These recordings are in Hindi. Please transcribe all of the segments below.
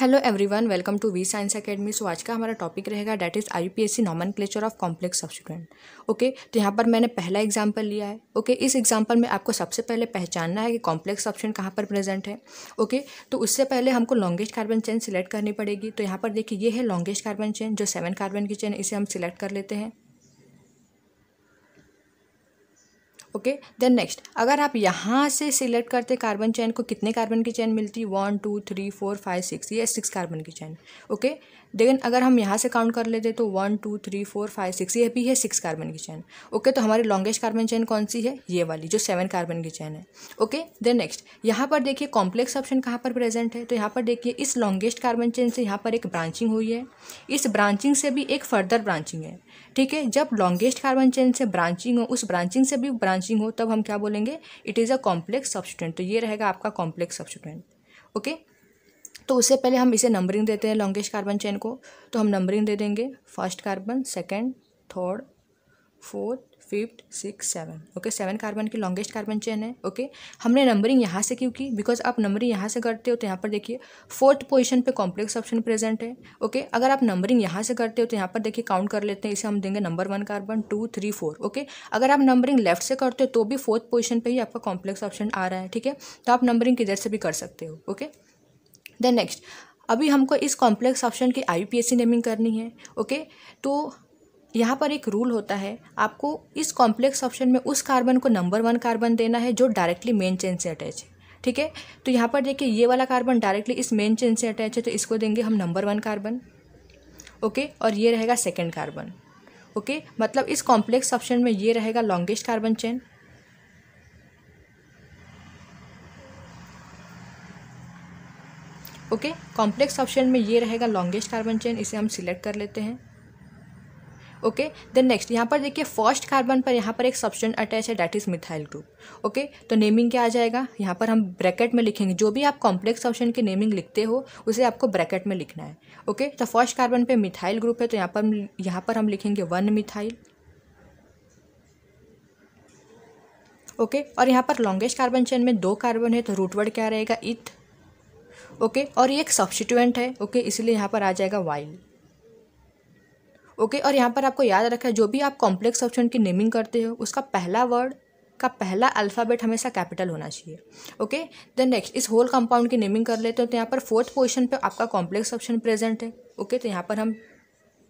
Hello everyone welcome to V science academy so आज का हमारा टॉपिक रहेगा that is I P S C nomenclature of complex substituent okay तो यहाँ पर मैंने पहला एग्जांपल लिया है ओके okay, इस एग्जांपल में आपको सबसे पहले पहचानना है कि कॉम्प्लेक्स ऑप्शन कहाँ पर प्रेजेंट है ओके okay, तो उससे पहले हमको लॉन्गेस्ट कार्बन चेन सिलेक्ट करनी पड़ेगी तो यहाँ पर देखिए ये है लॉन्गेस्ट कार्बन चेन जो सेवन कार्बन की चेन इसे हम सिलेक्ट कर लेते हैं ओके देन नेक्स्ट अगर आप यहाँ से सिलेक्ट करते कार्बन चैन को कितने कार्बन की चैन मिलती one two three four five six ये सिक्स कार्बन की चैन ओके देन अगर हम यहाँ से काउंट कर लेते तो one two three four five six ये भी है सिक्स कार्बन की चैन ओके तो हमारी लॉन्गेस्ट कार्बन चैन कौन सी है ये वाली जो सेवन कार्बन की चैन है ओके देन नेक्स्ट यहाँ पर देखिए कॉम्प्लेक्स ऑप्शन कहाँ पर प्रेजेंट है तो यहाँ पर देखिए इस लॉन्गेस्ट कार्बन चैन से यहाँ पर एक ब्रांचिंग हुई है इस ब्रांचिंग से भी एक फर्दर ब्रांचिंग है ठीक है जब लॉन्गेस्ट कार्बन चेन से ब्रांचिंग हो उस ब्रांचिंग से भी ब्रांचिंग हो तब हम क्या बोलेंगे it is a complex substituent तो ये रहेगा आपका कॉम्प्लेक्स सब्सटेंट ओके तो उससे पहले हम इसे नंबरिंग देते हैं लॉन्गेस्ट कार्बन चेन को तो हम नंबरिंग दे देंगे first carbon second third fourth fifth six seven okay seven carbon की लॉन्गेस्ट कार्बन चेन है ओके okay? हमने नंबरिंग यहाँ से क्यों की बिकॉज आप नंबरिंग यहाँ से करते हो तो यहाँ पर देखिए फोर्थ पोजिशन पर कॉम्प्लेक्स ऑप्शन प्रेजेंट है ओके okay? अगर आप नंबरिंग यहाँ से करते हो तो यहाँ पर देखिए काउंट कर लेते हैं इसे हम देंगे number one carbon two three four okay अगर आप नंबरिंग लेफ्ट से करते हो तो भी फोर्थ पोजिशन पर ही आपका कॉम्प्लेक्स ऑप्शन आ रहा है ठीक है तो आप नंबरिंग किधर से भी कर सकते हो ओके देन नेक्स्ट अभी हमको इस कॉम्प्लेक्स ऑप्शन की आई नेमिंग करनी है ओके तो यहाँ पर एक रूल होता है आपको इस कॉम्प्लेक्स ऑप्शन में उस कार्बन को नंबर वन कार्बन देना है जो डायरेक्टली मेन चेन से अटैच है ठीक है तो यहाँ पर देखिए ये वाला कार्बन डायरेक्टली इस मेन चेन से अटैच है तो इसको देंगे हम नंबर वन कार्बन ओके और ये रहेगा सेकेंड कार्बन ओके मतलब इस कॉम्प्लेक्स ऑप्शन में ये रहेगा longest carbon chain okay complex option में ये रहेगा लॉन्गेस्ट कार्बन चेन इसे हम सिलेक्ट कर लेते हैं ओके देन नेक्स्ट यहाँ पर देखिए फर्स्ट कार्बन पर यहाँ पर एक सब्सटेंट अटैच है that is methyl group okay तो नेमिंग क्या आ जाएगा यहाँ पर हम ब्रैकेट में लिखेंगे जो भी आप कॉम्प्लेक्स सब्सटेंट की नेमिंग लिखते हो उसे आपको ब्रैकेट में लिखना है ओके तो फर्स्ट कार्बन पर मिथाइल ग्रुप है तो यहाँ पर यहाँ पर हम लिखेंगे वन मिथाइल ओके और यहाँ पर लॉन्गेस्ट कार्बन चेन में दो कार्बन है तो रूटवर्ड क्या रहेगा इथ ओके और ये एक सब्सिट्यूएंट है ओके इसलिए यहाँ पर आ जाएगा वाइल ओके और यहाँ पर आपको याद रखा है जो भी आप कॉम्प्लेक्स ऑप्शन की नेमिंग करते हो उसका पहला वर्ड का पहला अल्फ़ाबेट हमेशा कैपिटल होना चाहिए ओके देन नेक्स्ट इस होल कंपाउंड की नेमिंग कर लेते हो तो यहाँ पर फोर्थ पोजिशन पर आपका कॉम्प्लेक्स ऑप्शन प्रेजेंट है ओके okay, तो यहाँ पर हम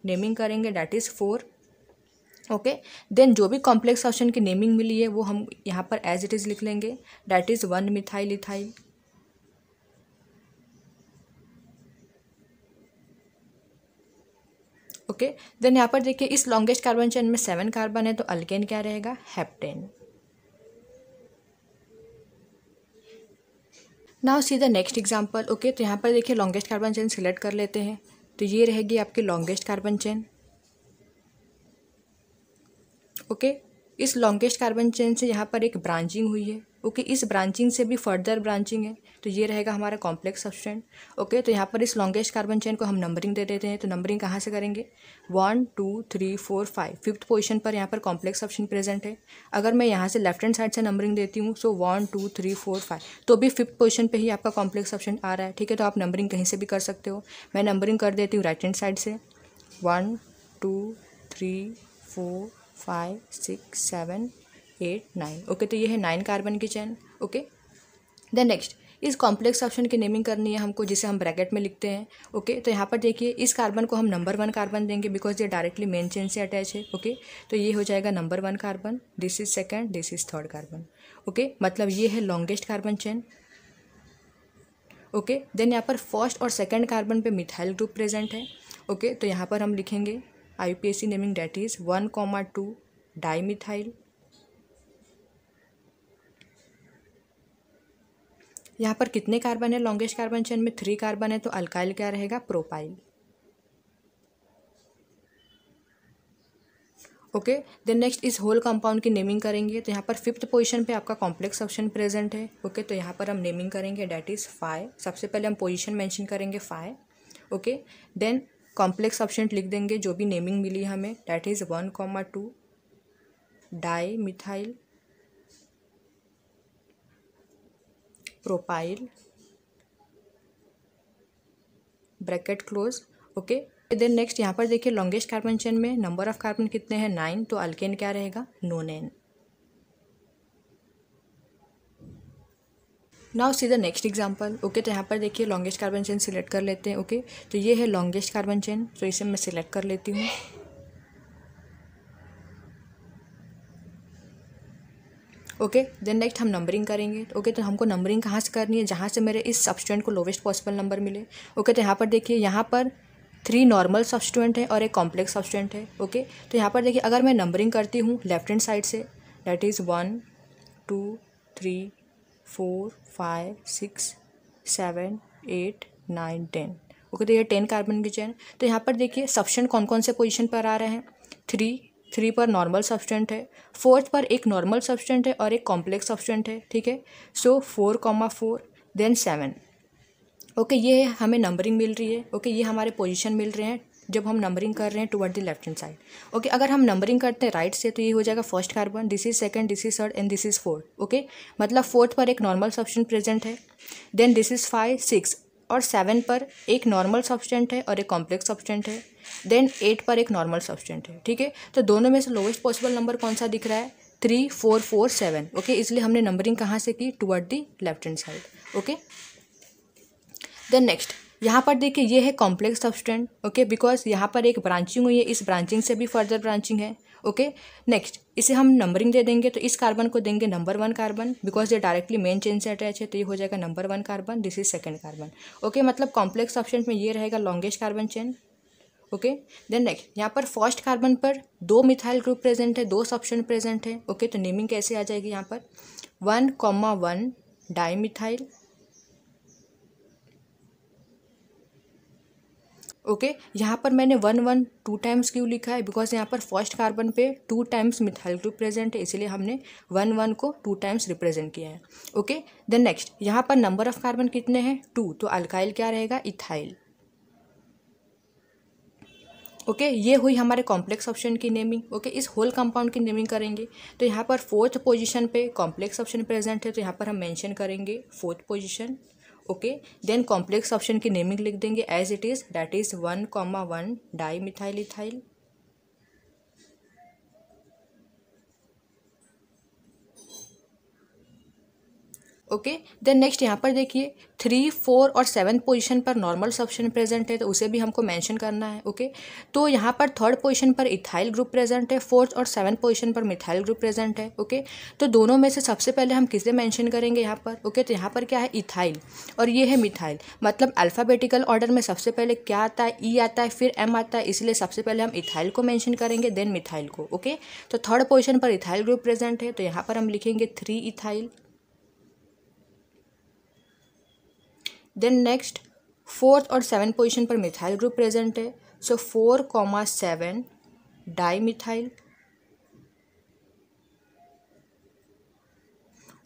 नेमिंग करेंगे that is four okay then जो भी कॉम्प्लेक्स ऑप्शन की नेमिंग मिली है वो हम यहाँ पर एज इट इज़ लिख लेंगे that is one methyl ethyl okay then यहाँ पर देखिए इस लॉन्गेस्ट कार्बन चेन में सेवन कार्बन है तो अल्केन क्या रहेगा heptane now see the next example okay तो यहाँ पर देखिए लॉन्गेस्ट कार्बन चेन सिलेक्ट कर लेते हैं तो ये रहेगी आपकी लॉन्गेस्ट कार्बन चेन ओके इस लॉन्गेस्ट कार्बन चेन से यहाँ पर एक ब्रांचिंग हुई है ओके इस ब्रांचिंग से भी फर्दर ब्रांचिंग है तो ये रहेगा हमारा कॉम्प्लेक्स सब्सटेंट ओके तो यहाँ पर इस लॉन्गेस्ट कार्बन चेन को हम नंबरिंग दे देते हैं तो नंबरिंग कहाँ से करेंगे one two three four five fifth position पर यहाँ पर कॉम्प्लेक्स ऑप्शन प्रेजेंट है अगर मैं यहाँ से लेफ्ट हैंड साइड से नंबरिंग देती हूँ so one two three four five तो भी फिफ्थ पोजिशन पर ही आपका कॉम्प्लेक्स ऑप्शन आ रहा है ठीक है तो आप नंबरिंग कहीं से भी कर सकते हो मैं नंबरिंग कर देती हूँ राइट हैंड साइड से one two three four five six seven eight nine okay तो ये है नाइन कार्बन की चैन ओके देन नेक्स्ट इस कॉम्प्लेक्स ऑप्शन की नेमिंग करनी है हमको जिसे हम ब्रैकेट में लिखते हैं ओके okay? तो यहाँ पर देखिए इस कार्बन को हम नंबर वन कार्बन देंगे बिकॉज ये डायरेक्टली मेन चेन से अटैच है ओके okay? तो ये हो जाएगा number one carbon this is second this is third carbon okay मतलब ये है longest carbon chain okay then यहाँ पर फर्स्ट और सेकेंड कार्बन पर मिथाइल ग्रुप प्रेजेंट है ओके okay? तो यहाँ पर हम लिखेंगे I naming that is one comma two di methyl यहाँ पर कितने कार्बन है लॉन्गेस्ट कार्बन चेन में थ्री कार्बन है तो अल्काइल क्या रहेगा प्रोपाइल ओके देन नेक्स्ट इस होल कंपाउंड की नेमिंग करेंगे तो यहाँ पर फिफ्थ पोजीशन पे आपका कॉम्प्लेक्स ऑप्शन प्रेजेंट है ओके okay, तो यहाँ पर हम नेमिंग करेंगे डैट इज़ फाइव सबसे पहले हम पोजीशन मेंशन करेंगे five okay then complex option लिख देंगे जो भी नेमिंग मिली हमें that is one comma two di methyl propyl bracket close okay then next यहाँ पर देखिए लॉन्गेस्ट कार्बन चेन में नंबर ऑफ कार्बन कितने हैं नाइन तो अल्केन क्या रहेगा nonane now see the next example okay तो यहाँ पर देखिए लॉन्गेस्ट कार्बन चेन सिलेक्ट कर लेते हैं ओके okay? तो ये है लॉन्गेस्ट कार्बन चेन तो इसे मैं सिलेक्ट कर लेती हूँ ओके देन नेक्स्ट हम नंबरिंग करेंगे ओके okay, तो हमको नंबरिंग कहाँ से करनी है जहाँ से मेरे इस सब्सटेंट को लोवेस्ट पॉसिबल नंबर मिले ओके okay, तो यहाँ पर देखिए यहाँ पर थ्री नॉर्मल सब्सटेंट है और एक कॉम्प्लेक्स सब्सटेंट है ओके okay? तो यहाँ पर देखिए अगर मैं नंबरिंग करती हूँ लेफ्ट हैंड साइड से that is one two three four five six seven eight nine ten okay तो ये टेन कार्बन की चैन तो यहाँ पर देखिए सब्सटेंट कौन कौन से पोजिशन पर आ रहे हैं थ्री थ्री पर नॉर्मल सब्सटेंट है फोर्थ पर एक नॉर्मल सब्सटेंट है और एक कॉम्प्लेक्स सब्सटेंट है ठीक है so four comma four then seven okay ये हमें नंबरिंग मिल रही है ओके okay, ये हमारे पोजिशन मिल रहे हैं जब हम नंबरिंग कर रहे हैं toward the left hand side okay अगर हम नंबरिंग करते हैं राइट से तो ये हो जाएगा first carbon this is second this is third and this is fourth okay मतलब फोर्थ पर एक नॉर्मल सब्सटेंट प्रेजेंट है then this is five six और सेवन पर एक नॉर्मल सब्सटेंट है और एक कॉम्प्लेक्स सब्सटेंट है देन एट पर एक नॉर्मल सब्सटेंट है ठीक है तो दोनों में से लोवेस्ट पॉसिबल नंबर कौन सा दिख रहा है three four four seven okay इसलिए हमने नंबरिंग कहाँ से की toward the left hand side okay then next यहाँ पर देखिए ये है कॉम्प्लेक्स सब्सटेंट ओके बिकॉज यहाँ पर एक ब्रांचिंग हुई है इस ब्रांचिंग से भी फर्दर ब्रांचिंग है ओके नेक्स्ट इसे हम नंबरिंग दे देंगे तो इस कार्बन को देंगे नंबर वन कार्बन बिकॉज ये डायरेक्टली मेन चेन से अटैच है तो ये हो जाएगा number one carbon this is second carbon okay मतलब कॉम्प्लेक्स ऑप्शन में ये रहेगा longest carbon chain okay then next यहाँ पर फर्स्ट कार्बन पर दो मिथाइल ग्रुप प्रेजेंट है दो सॉप्शन प्रेजेंट है ओके okay, तो नेमिंग कैसे आ जाएगी यहाँ पर one comma one di methyl okay यहाँ पर मैंने वन वन टू टाइम्स क्यों लिखा है बिकॉज यहाँ पर फर्स्ट कार्बन पे two times methyl group present है इसलिए हमने वन वन को टू टाइम्स रिप्रेजेंट किया है ओके देन नेक्स्ट यहाँ पर नंबर ऑफ कार्बन कितने हैं टू तो अल्काइल क्या रहेगा इथाइल ओके okay, ये हुई हमारे कॉम्प्लेक्स ऑप्शन की नेमिंग ओके okay, इस होल कंपाउंड की नेमिंग करेंगे तो यहाँ पर फोर्थ पोजीशन पे कॉम्प्लेक्स ऑप्शन प्रेजेंट है तो यहाँ पर हम मेंशन करेंगे fourth position okay then complex option की नेमिंग लिख देंगे as it is that is one comma one di methyl ethyl okay then next यहाँ पर देखिए थ्री फोर और सेवन पोजिशन पर नॉर्मल सब्शन प्रेजेंट है तो उसे भी हमको मैंशन करना है ओके okay? तो यहाँ पर थर्ड पोजिशन पर इथाइल ग्रुप प्रेजेंट है फोर्थ और सेवन पोजिशन पर मिथाइल ग्रुप प्रेजेंट है ओके okay? तो दोनों में से सबसे पहले हम किसे मैंशन करेंगे यहाँ पर ओके okay? तो यहाँ पर क्या है इथाइल और ये है मिथाइल मतलब अल्फ़ाबेटिकल ऑर्डर में सबसे पहले क्या आता है ई e आता है फिर एम आता है इसलिए सबसे पहले हम इथाइल को मैंशन करेंगे देन मिथाइल को ओके तो थर्ड पोजिशन पर इथाइल ग्रुप प्रेजेंट है तो यहाँ पर हम लिखेंगे three ethyl then next fourth और सेवन पोजिशन पर मिथाइल ग्रुप प्रेजेंट है so four comma seven di methyl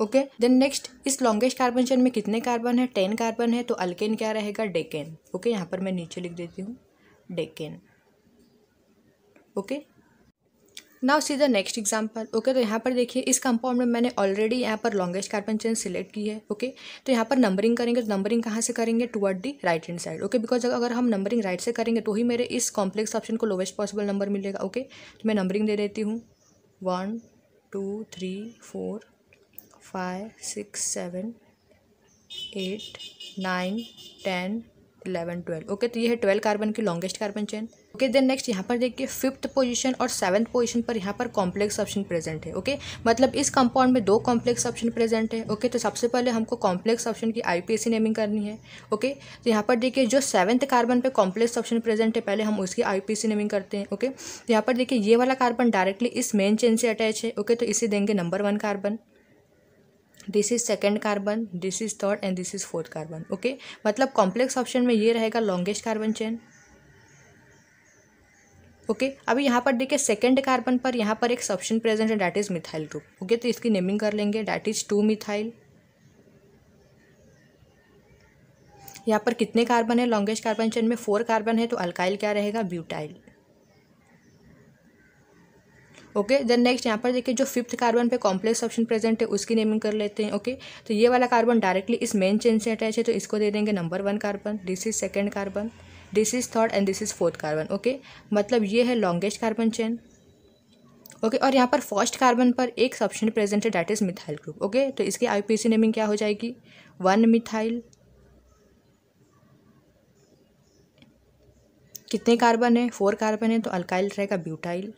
okay then next इस लॉन्गेस्ट कार्बन चेन में कितने कार्बन है टेन कार्बन है तो अल्केन क्या रहेगा डेकेन ओके okay, यहाँ पर मैं नीचे लिख देती हूँ decane okay now see the next example okay तो यहाँ पर देखिए इस कंपाउंड में मैंने ऑलरेडी यहाँ पर लॉन्गेस्ट कार्बन चेन सिलेक्ट की है ओके okay? तो यहाँ पर नंबरिंग करेंगे तो नंबरिंग कहाँ से करेंगे toward the right hand side okay because अगर हम नंबरिंग राइट से करेंगे तो ही मेरे इस कॉम्प्लेक्स ऑप्शन को लोवेस्ट पॉसिबल नंबर मिलेगा ओके okay? तो मैं नंबरिंग दे देती हूँ one two three four five six seven eight nine ten eleven twelve okay तो ये है ट्वेल्व कार्बन की longest carbon chain okay then next यहाँ पर देखिए फिफ्थ पोजीशन और सेवन्थ पोजीशन पर यहाँ पर कॉम्प्लेक्स ऑप्शन प्रेजेंट है ओके मतलब इस कंपाउंड में दो कॉम्प्लेक्स ऑप्शन प्रेजेंट है ओके तो सबसे पहले हमको कॉम्प्लेक्स ऑप्शन की आईपीएसी नेमिंग करनी है ओके तो यहाँ पर देखिए जो सेवन्थ कार्बन पे कॉम्प्लेक्स ऑप्शन प्रेजेंट है पहले हम उसकी आईपीएसी नेमिंग करते हैं ओके तो यहाँ पर देखिए ये वाला कार्बन डायरेक्टली इस मेन चेन से अटैच है ओके तो इसे देंगे number one carbon this is second carbon this is third and this is fourth carbon okay मतलब कॉम्प्लेक्स ऑप्शन में ये रहेगा लॉन्गेस्ट कार्बन चेन ओके अभी यहाँ पर देखिए सेकेंड कार्बन पर यहाँ पर एक सब्शन प्रेजेंट है that is methyl group okay तो इसकी नेमिंग कर लेंगे डैट इज़ टू मिथाइल यहाँ पर कितने कार्बन है लॉन्गेस्ट कार्बन चेन में फोर कार्बन है तो अल्काइल क्या रहेगा ब्यूटाइल ओके देन नेक्स्ट यहाँ पर देखिए जो फिफ्थ कार्बन पे कॉम्प्लेक्स ऑप्शन प्रेजेंट है उसकी नेमिंग कर लेते हैं ओके okay? तो ये वाला कार्बन डायरेक्टली इस मेन चेन से अटैच है तो इसको दे देंगे number one carbon this is second carbon this is third and this is fourth carbon okay मतलब ये है लॉन्गेस्ट कार्बन चेन ओके और यहाँ पर फर्स्ट कार्बन पर एक सब्सटेंट प्रेजेंट है that is methyl group okay तो इसकी आईपीसी नेमिंग क्या हो जाएगी वन मिथाइल कितने कार्बन है फोर कार्बन है तो अल्काइल रहेगा ब्यूटाइल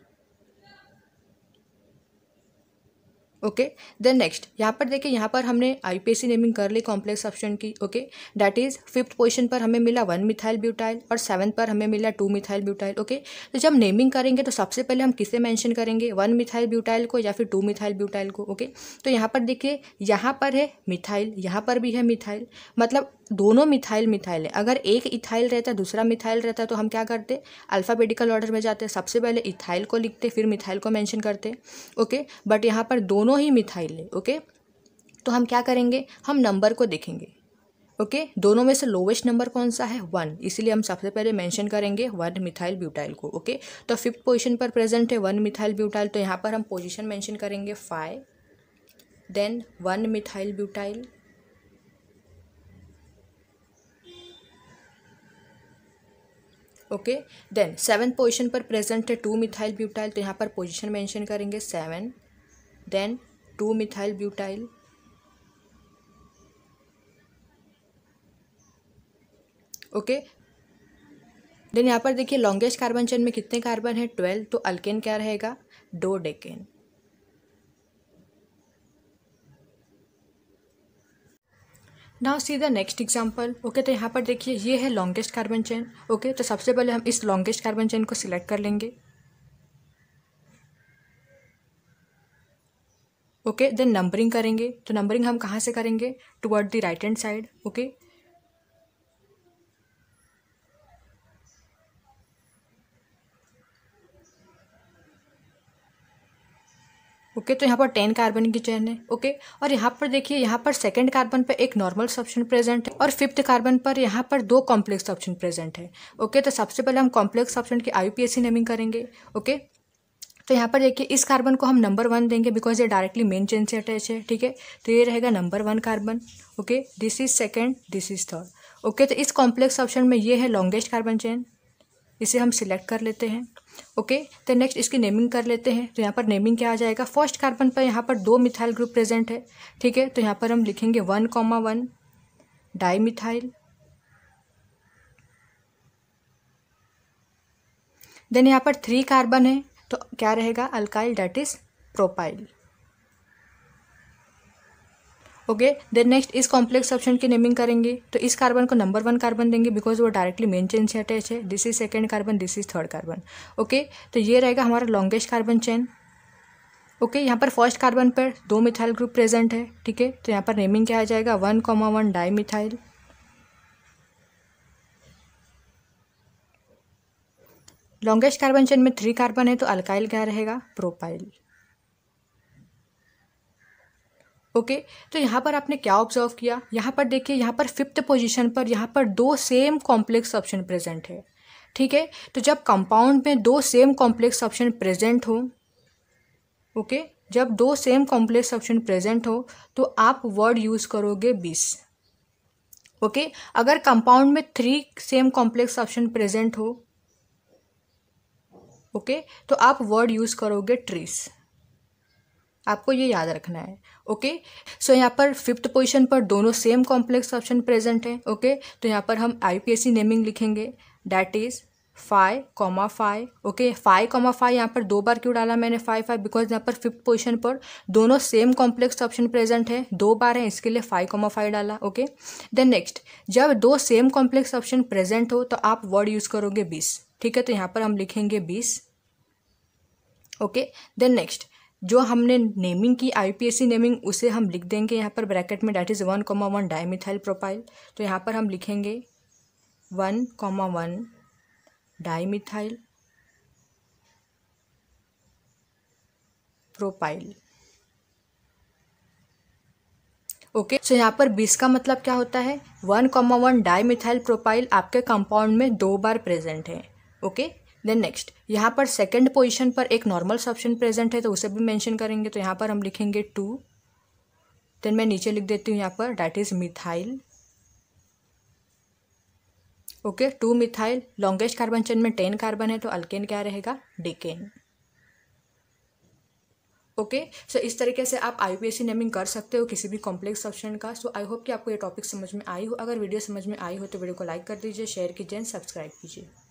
ओके देन नेक्स्ट यहाँ पर देखिए यहाँ पर हमने आईपीसी नेमिंग कर ली कॉम्प्लेक्स ऑप्शन की okay that is fifth position पर हमें मिला वन मिथाइल ब्यूटाइल और सेवन्थ पर हमें मिला टू मिथाइल ब्यूटाइल ओके तो जब नेमिंग करेंगे तो सबसे पहले हम किसे मैंशन करेंगे वन मिथाइल ब्यूटाइल को या फिर टू मिथाइल ब्यूटाइल को ओके तो यहाँ पर देखिए यहाँ पर है मिथाइल यहाँ पर भी है मिथाइल मतलब दोनों मिथाइल मिथाइल है अगर एक इथाइल रहता है दूसरा मिथाइल रहता है तो हम क्या करते अल्फ़ाबेटिकल ऑर्डर में जाते हैं सबसे पहले इथाइल को लिखते फिर मिथाइल को मेंशन करते ओके बट यहाँ पर दोनों ही मिथाइल है ओके तो हम क्या करेंगे हम नंबर को देखेंगे ओके okay? दोनों में से लोवेस्ट नंबर कौन सा है वन इसलिए हम सबसे पहले मेंशन करेंगे वन मिथाइल ब्यूटाइल को ओके okay? तो फिफ्थ पोजीशन पर प्रेजेंट है वन मिथाइल ब्यूटाइल तो यहाँ पर हम पोजीशन मेंशन करेंगे five then one methyl butyl okay then seven position पर प्रेजेंट है टू मिथाइल ब्यूटाइल तो यहाँ पर पोजिशन मैंशन करेंगे seven then two methyl butyl okay then यहाँ पर देखिए लॉन्गेस्ट कार्बन चेन में कितने कार्बन है ट्वेल्व तो अल्केन क्या रहेगा dodecane now see the next example okay तो यहाँ पर देखिए ये है लॉन्गेस्ट कार्बन चेन ओके तो सबसे पहले हम इस लॉन्गेस्ट कार्बन चेन को सिलेक्ट कर लेंगे ओके देन नंबरिंग करेंगे तो नंबरिंग हम कहाँ से करेंगे toward the right hand side okay okay तो यहाँ पर टेन कार्बन की चेन है ओके और यहाँ पर देखिए यहाँ पर सेकेंड कार्बन पर एक नॉर्मल ऑप्शन प्रेजेंट है और फिफ्थ कार्बन पर यहाँ पर दो कॉम्प्लेक्स ऑप्शन प्रेजेंट है ओके तो सबसे पहले हम कॉम्प्लेक्स ऑप्शन की आईपीएससी नेमिंग करेंगे ओके तो यहाँ पर देखिए इस कार्बन को हम नंबर वन देंगे बिकॉज ये डायरेक्टली मेन चेन से अटैच है ठीक है तो ये रहेगा number one carbon okay this is second this is third okay तो इस कॉम्प्लेक्स ऑप्शन में ये है लॉन्गेस्ट कार्बन चेन इसे हम सिलेक्ट कर लेते हैं ओके तो नेक्स्ट इसकी नेमिंग कर लेते हैं तो यहाँ पर नेमिंग क्या आ जाएगा फर्स्ट कार्बन पर यहाँ पर दो मिथाइल ग्रुप प्रेजेंट है ठीक है तो यहाँ पर हम लिखेंगे one comma one di methyl then यहाँ पर थ्री कार्बन है तो क्या रहेगा alkyl that is propyl okay then next इस कॉम्प्लेक्स ऑप्शन की नेमिंग करेंगे तो इस कार्बन को नंबर वन कार्बन देंगे बिकॉज वो डायरेक्टली मेन चेन से अटैच है this is second carbon this is third carbon okay तो ये रहेगा हमारा लॉन्गेस्ट कार्बन चेन ओके यहाँ पर फर्स्ट कार्बन पर दो मिथाइल ग्रुप प्रेजेंट है ठीक है तो यहाँ पर नेमिंग क्या आ जाएगा one comma one di methyl longest carbon chain में थ्री कार्बन है तो अल्काइल क्या रहेगा प्रोपाइल ओके okay, तो यहाँ पर आपने क्या ऑब्जर्व किया यहाँ पर देखिए यहाँ पर फिफ्थ पोजीशन पर यहाँ पर दो सेम कॉम्प्लेक्स ऑप्शन प्रेजेंट है ठीक है तो जब कंपाउंड में दो सेम कॉम्प्लेक्स ऑप्शन प्रेजेंट हो ओके okay, जब दो सेम कॉम्प्लेक्स ऑप्शन प्रेजेंट हो तो आप वर्ड यूज़ करोगे बीस ओके okay, अगर कंपाउंड में three same complex option present हो ओके तो आप वर्ड यूज़ करोगे ट्रीस आपको ये याद रखना है ओके सो so, यहाँ पर फिफ्थ पोजिशन पर दोनों सेम कॉम्प्लेक्स ऑप्शन प्रेजेंट हैं ओके तो यहाँ पर हम आई नेमिंग लिखेंगे that is five comma five okay five comma five यहाँ पर दो बार क्यों डाला मैंने फाइव फाइव बिकॉज यहाँ पर फिफ्थ पोजिशन पर दोनों सेम कॉम्प्लेक्स ऑप्शन प्रेजेंट है दो बार है इसके लिए फाइव कॉमा फाइव डाला ओके देन नेक्स्ट जब दो सेम कॉम्प्लेक्स ऑप्शन प्रेजेंट हो तो आप वर्ड यूज़ करोगे बीस ठीक है तो यहाँ पर हम लिखेंगे बीस ओके देन नेक्स्ट जो हमने नेमिंग की आईपीएससी नेमिंग उसे हम लिख देंगे यहाँ पर ब्रैकेट में that is one comma one dimethyl propyl तो यहाँ पर हम लिखेंगे one comma one dimethyl propyl okay so यहाँ पर बीस का मतलब क्या होता है one comma one di methyl propyl आपके कंपाउंड में दो बार प्रेजेंट है ओके okay? देन नेक्स्ट यहाँ पर सेकेंड पोजिशन पर एक नॉर्मल सब्शन प्रेजेंट है तो उसे भी मैंशन करेंगे तो यहाँ पर हम लिखेंगे टू देन मैं नीचे लिख देती हूँ यहाँ पर that is methyl okay two methyl longest carbon chain में टेन कार्बन है तो अल्केन क्या रहेगा डिकेन ओके सो इस तरीके से आप आई नेमिंग कर सकते हो किसी भी कॉम्प्लेक्स ऑप्शन का सो आई होप कि आपको ये टॉपिक समझ में आई हो अगर वीडियो समझ में आई हो तो वीडियो को लाइक कर दीजिए शेयर कीजिए एंड सब्सक्राइब कीजिए